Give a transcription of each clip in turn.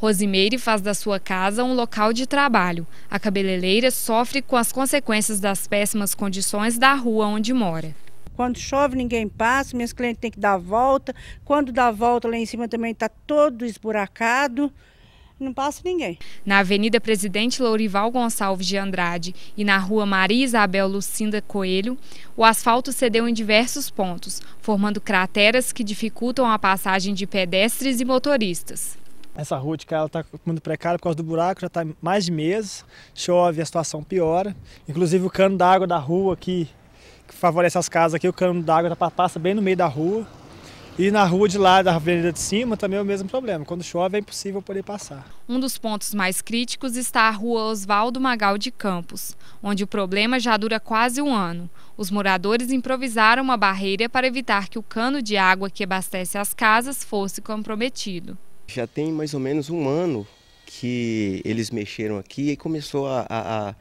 Rosimeire faz da sua casa um local de trabalho. A cabeleireira sofre com as consequências das péssimas condições da rua onde mora. Quando chove, ninguém passa, minhas clientes têm que dar volta. Quando dá volta, lá em cima também está todo esburacado. Não passa ninguém. Na Avenida Presidente Lourival Gonçalves de Andrade e na Rua Maria Isabel Lucinda Coelho, o asfalto cedeu em diversos pontos, formando crateras que dificultam a passagem de pedestres e motoristas. Essa rua de cá ela está muito precária por causa do buraco, já está mais de meses. Chove, a situação piora. Inclusive o cano d'água da rua aqui, que favorece as casas aqui, o cano d'água tá passa bem no meio da rua. E na rua de lá, da avenida de cima, também é o mesmo problema. Quando chove é impossível poder passar. Um dos pontos mais críticos está a rua Oswaldo Magal de Campos, onde o problema já dura quase um ano. Os moradores improvisaram uma barreira para evitar que o cano de água que abastece as casas fosse comprometido. Já tem mais ou menos um ano que eles mexeram aqui e começou a, a,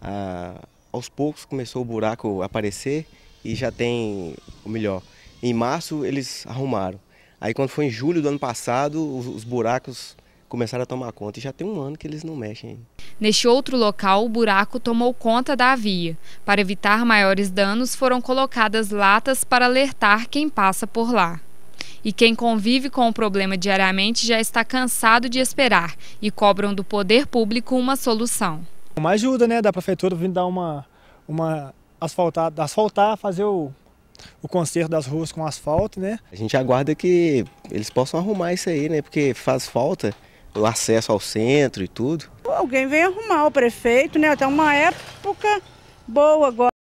a aos poucos começou o buraco a aparecer e já tem o melhor. Em março eles arrumaram. Aí quando foi em julho do ano passado, os, os buracos começaram a tomar conta e já tem um ano que eles não mexem. Neste outro local, o buraco tomou conta da via. Para evitar maiores danos, foram colocadas latas para alertar quem passa por lá. E quem convive com o problema diariamente já está cansado de esperar e cobram do poder público uma solução. Uma ajuda né, da prefeitura vindo dar uma, uma asfaltada, asfaltar, fazer o, o conserto das ruas com asfalto, né? A gente aguarda que eles possam arrumar isso aí, né? Porque faz falta o acesso ao centro e tudo. Alguém vem arrumar o prefeito, né? Até uma época boa agora.